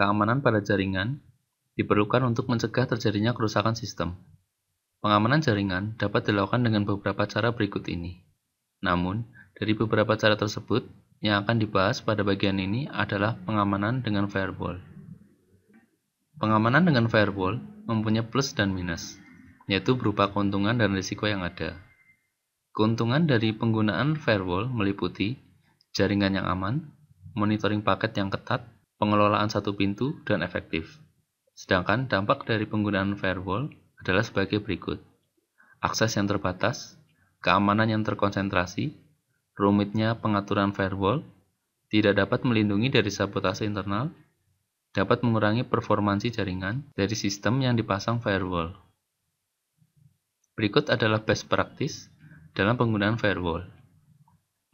keamanan pada jaringan diperlukan untuk mencegah terjadinya kerusakan sistem. Pengamanan jaringan dapat dilakukan dengan beberapa cara berikut ini. Namun, dari beberapa cara tersebut, yang akan dibahas pada bagian ini adalah pengamanan dengan firewall. Pengamanan dengan firewall mempunyai plus dan minus, yaitu berupa keuntungan dan risiko yang ada. Keuntungan dari penggunaan firewall meliputi jaringan yang aman, monitoring paket yang ketat, pengelolaan satu pintu, dan efektif. Sedangkan dampak dari penggunaan firewall adalah sebagai berikut. Akses yang terbatas, keamanan yang terkonsentrasi, rumitnya pengaturan firewall, tidak dapat melindungi dari sabotase internal, dapat mengurangi performansi jaringan dari sistem yang dipasang firewall. Berikut adalah best practice dalam penggunaan firewall.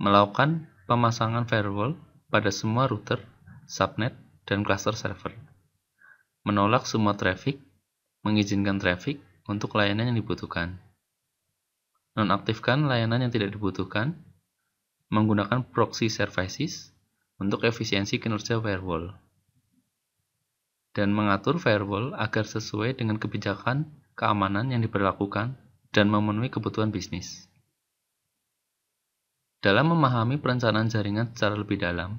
Melakukan pemasangan firewall pada semua router subnet, dan cluster server. Menolak semua traffic, mengizinkan traffic untuk layanan yang dibutuhkan. Nonaktifkan layanan yang tidak dibutuhkan, menggunakan proxy services untuk efisiensi kinerja firewall. Dan mengatur firewall agar sesuai dengan kebijakan keamanan yang diberlakukan dan memenuhi kebutuhan bisnis. Dalam memahami perencanaan jaringan secara lebih dalam,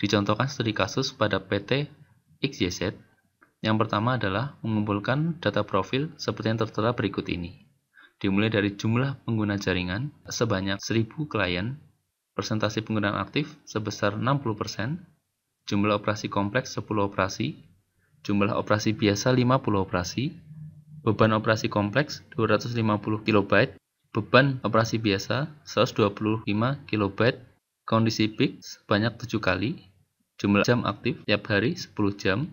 Dicontohkan studi kasus pada PT XYZ. Yang pertama adalah mengumpulkan data profil seperti yang tertera berikut ini. Dimulai dari jumlah pengguna jaringan sebanyak 1000 klien, persentase penggunaan aktif sebesar 60%, jumlah operasi kompleks 10 operasi, jumlah operasi biasa 50 operasi, beban operasi kompleks 250 KB, beban operasi biasa 125 KB Kondisi peak sebanyak 7 kali, jumlah jam aktif tiap hari 10 jam,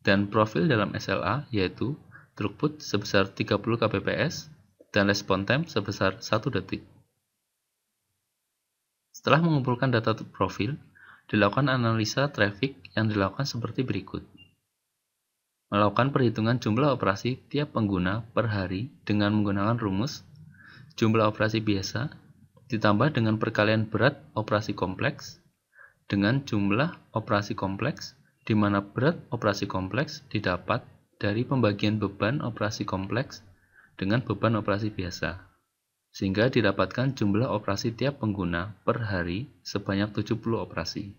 dan profil dalam SLA yaitu throughput sebesar 30 kbps dan respon time sebesar 1 detik. Setelah mengumpulkan data profil, dilakukan analisa traffic yang dilakukan seperti berikut. Melakukan perhitungan jumlah operasi tiap pengguna per hari dengan menggunakan rumus jumlah operasi biasa ditambah dengan perkalian berat operasi kompleks dengan jumlah operasi kompleks di mana berat operasi kompleks didapat dari pembagian beban operasi kompleks dengan beban operasi biasa, sehingga didapatkan jumlah operasi tiap pengguna per hari sebanyak 70 operasi.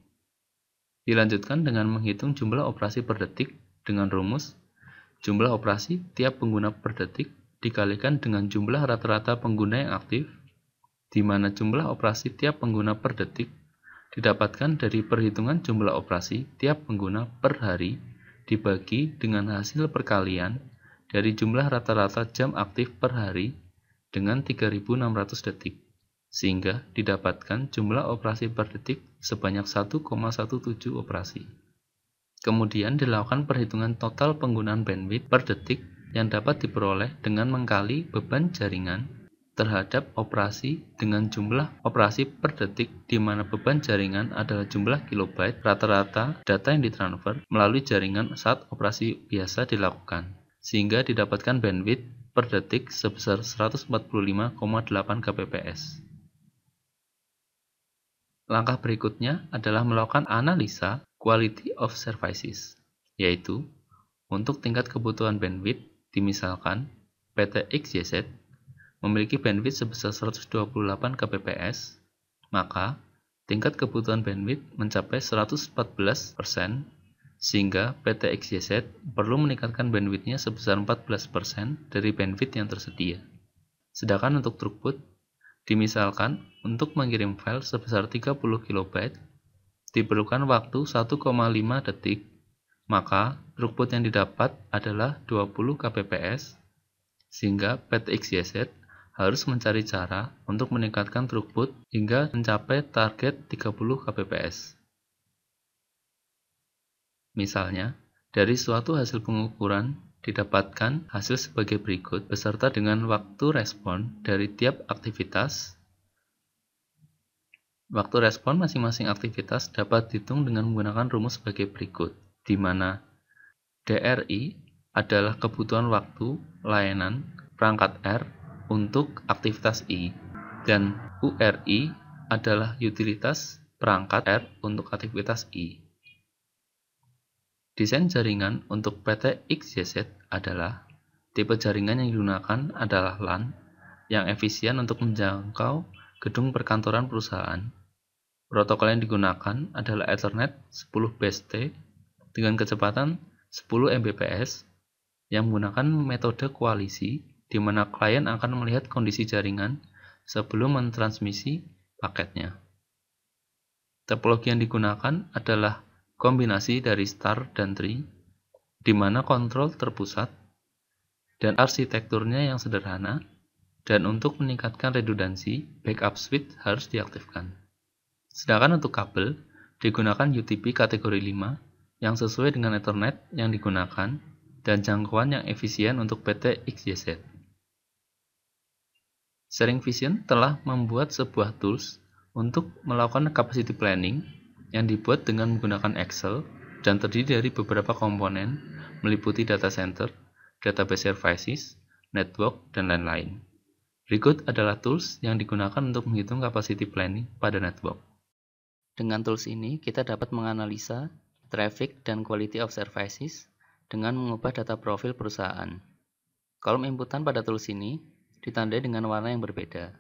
Dilanjutkan dengan menghitung jumlah operasi per detik dengan rumus jumlah operasi tiap pengguna per detik dikalikan dengan jumlah rata-rata pengguna yang aktif di mana jumlah operasi tiap pengguna per detik didapatkan dari perhitungan jumlah operasi tiap pengguna per hari dibagi dengan hasil perkalian dari jumlah rata-rata jam aktif per hari dengan 3600 detik, sehingga didapatkan jumlah operasi per detik sebanyak 1,17 operasi. Kemudian dilakukan perhitungan total penggunaan bandwidth per detik yang dapat diperoleh dengan mengkali beban jaringan terhadap operasi dengan jumlah operasi per detik di mana beban jaringan adalah jumlah kilobyte rata-rata data yang ditransfer melalui jaringan saat operasi biasa dilakukan sehingga didapatkan bandwidth per detik sebesar 145,8 kbps. Langkah berikutnya adalah melakukan analisa quality of services, yaitu untuk tingkat kebutuhan bandwidth, dimisalkan PT XYZ memiliki bandwidth sebesar 128 kbps, maka tingkat kebutuhan bandwidth mencapai 114% sehingga PT XYZ perlu meningkatkan bandwidthnya sebesar 14% dari bandwidth yang tersedia. Sedangkan untuk throughput, dimisalkan untuk mengirim file sebesar 30 KB diperlukan waktu 1,5 detik, maka throughput yang didapat adalah 20 kbps, sehingga PT XYZ harus mencari cara untuk meningkatkan throughput hingga mencapai target 30 kbps. Misalnya, dari suatu hasil pengukuran didapatkan hasil sebagai berikut beserta dengan waktu respon dari tiap aktivitas. Waktu respon masing-masing aktivitas dapat dihitung dengan menggunakan rumus sebagai berikut, di mana DRI adalah kebutuhan waktu, layanan, perangkat R, untuk aktivitas I dan URI adalah utilitas perangkat R untuk aktivitas I. Desain jaringan untuk PT XYZ adalah tipe jaringan yang digunakan adalah LAN yang efisien untuk menjangkau gedung perkantoran perusahaan. Protokol yang digunakan adalah Ethernet 10 BST dengan kecepatan 10 Mbps yang menggunakan metode koalisi di mana klien akan melihat kondisi jaringan sebelum mentransmisi paketnya. Topologi yang digunakan adalah kombinasi dari star dan tree, di mana kontrol terpusat, dan arsitekturnya yang sederhana, dan untuk meningkatkan redundansi, backup switch harus diaktifkan. Sedangkan untuk kabel, digunakan UTP kategori 5 yang sesuai dengan Ethernet yang digunakan dan jangkauan yang efisien untuk PT XYZ. Sharing Vision telah membuat sebuah tools untuk melakukan capacity planning yang dibuat dengan menggunakan Excel dan terdiri dari beberapa komponen meliputi data center, database services, network, dan lain-lain. Berikut adalah tools yang digunakan untuk menghitung capacity planning pada network. Dengan tools ini, kita dapat menganalisa traffic dan quality of services dengan mengubah data profil perusahaan. Kolom inputan pada tools ini ditandai dengan warna yang berbeda.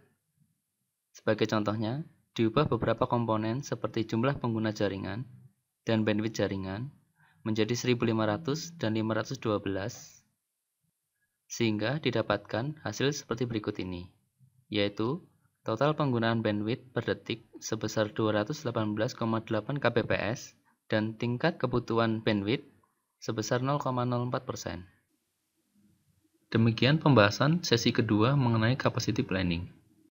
Sebagai contohnya, diubah beberapa komponen seperti jumlah pengguna jaringan dan bandwidth jaringan menjadi 1500 dan 512 sehingga didapatkan hasil seperti berikut ini, yaitu total penggunaan bandwidth per detik sebesar 218,8 kbps dan tingkat kebutuhan bandwidth sebesar 0,04%. Demikian pembahasan sesi kedua mengenai capacity planning.